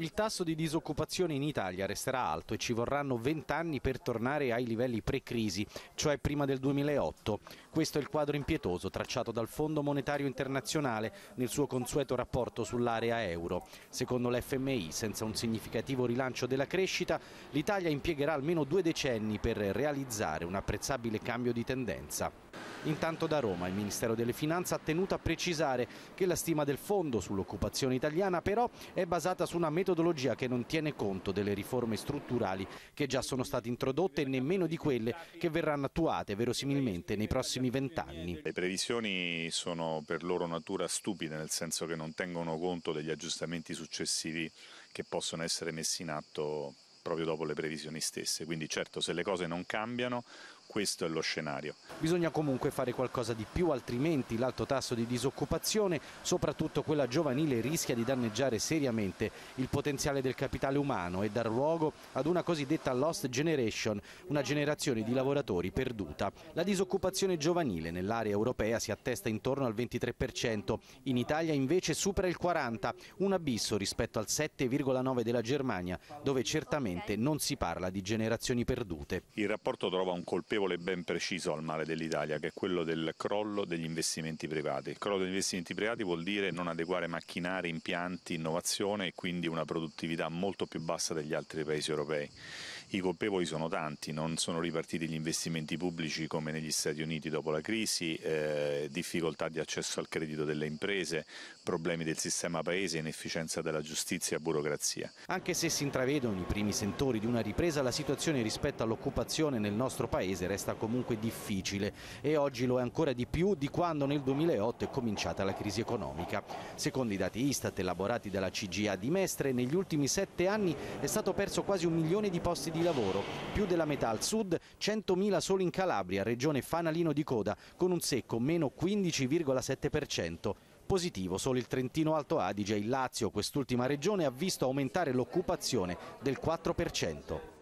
Il tasso di disoccupazione in Italia resterà alto e ci vorranno 20 anni per tornare ai livelli pre-crisi, cioè prima del 2008. Questo è il quadro impietoso tracciato dal Fondo Monetario Internazionale nel suo consueto rapporto sull'area euro. Secondo l'FMI, senza un significativo rilancio della crescita, l'Italia impiegherà almeno due decenni per realizzare un apprezzabile cambio di tendenza. Intanto da Roma il Ministero delle Finanze ha tenuto a precisare che la stima del fondo sull'occupazione italiana però è basata su una metodologia che non tiene conto delle riforme strutturali che già sono state introdotte e nemmeno di quelle che verranno attuate verosimilmente nei prossimi vent'anni. Le previsioni sono per loro natura stupide nel senso che non tengono conto degli aggiustamenti successivi che possono essere messi in atto proprio dopo le previsioni stesse. Quindi certo se le cose non cambiano questo è lo scenario. Bisogna comunque fare qualcosa di più, altrimenti l'alto tasso di disoccupazione, soprattutto quella giovanile, rischia di danneggiare seriamente il potenziale del capitale umano e dar luogo ad una cosiddetta lost generation, una generazione di lavoratori perduta. La disoccupazione giovanile nell'area europea si attesta intorno al 23%, in Italia invece supera il 40%, un abisso rispetto al 7,9% della Germania, dove certamente non si parla di generazioni perdute. Il rapporto trova un colpevole consapevole e ben preciso al male dell'Italia, che è quello del crollo degli investimenti privati. Il crollo degli investimenti privati vuol dire non adeguare macchinari, impianti, innovazione e quindi una produttività molto più bassa degli altri paesi europei. I colpevoli sono tanti, non sono ripartiti gli investimenti pubblici come negli Stati Uniti dopo la crisi, eh, difficoltà di accesso al credito delle imprese, problemi del sistema paese, inefficienza della giustizia e burocrazia. Anche se si intravedono i primi sentori di una ripresa, la situazione rispetto all'occupazione nel nostro paese resta comunque difficile e oggi lo è ancora di più di quando nel 2008 è cominciata la crisi economica. Secondo i dati Istat elaborati dalla CGA di Mestre, negli ultimi sette anni è stato perso quasi un milione di posti di lavoro, più della metà al sud, 100.000 solo in Calabria, regione fanalino di coda, con un secco meno 15,7% positivo solo il Trentino Alto Adige e il Lazio, quest'ultima regione, ha visto aumentare l'occupazione del 4%.